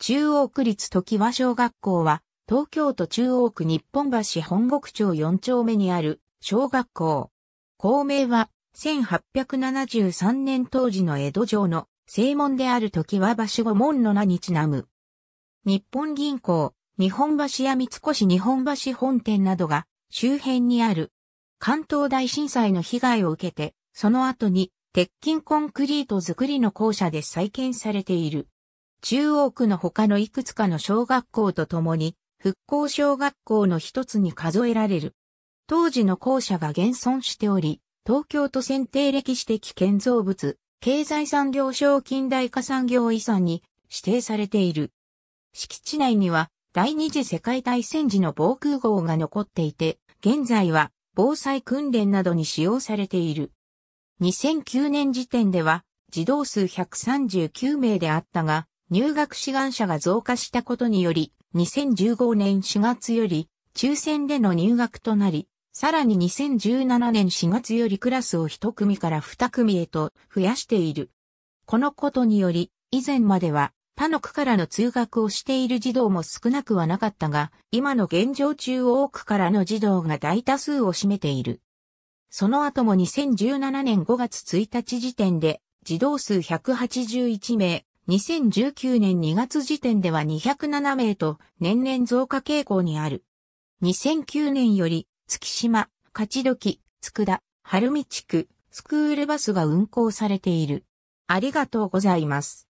中央区立時和小学校は、東京都中央区日本橋本国町4丁目にある小学校。校名は、1873年当時の江戸城の正門である時和橋五門の名にちなむ。日本銀行、日本橋や三越日本橋本店などが周辺にある。関東大震災の被害を受けて、その後に鉄筋コンクリート造りの校舎で再建されている。中央区の他のいくつかの小学校とともに、復興小学校の一つに数えられる。当時の校舎が現存しており、東京都選定歴史的建造物、経済産業省近代化産業遺産に指定されている。敷地内には第二次世界大戦時の防空壕が残っていて、現在は防災訓練などに使用されている。2009年時点では児童数139名であったが、入学志願者が増加したことにより、2015年4月より抽選での入学となり、さらに2017年4月よりクラスを1組から2組へと増やしている。このことにより、以前までは他の区からの通学をしている児童も少なくはなかったが、今の現状中多くからの児童が大多数を占めている。その後も2017年5月1日時点で、児童数181名、2019年2月時点では207名と年々増加傾向にある。2009年より月島、勝どき、つくだ、晴海地区、スクールバスが運行されている。ありがとうございます。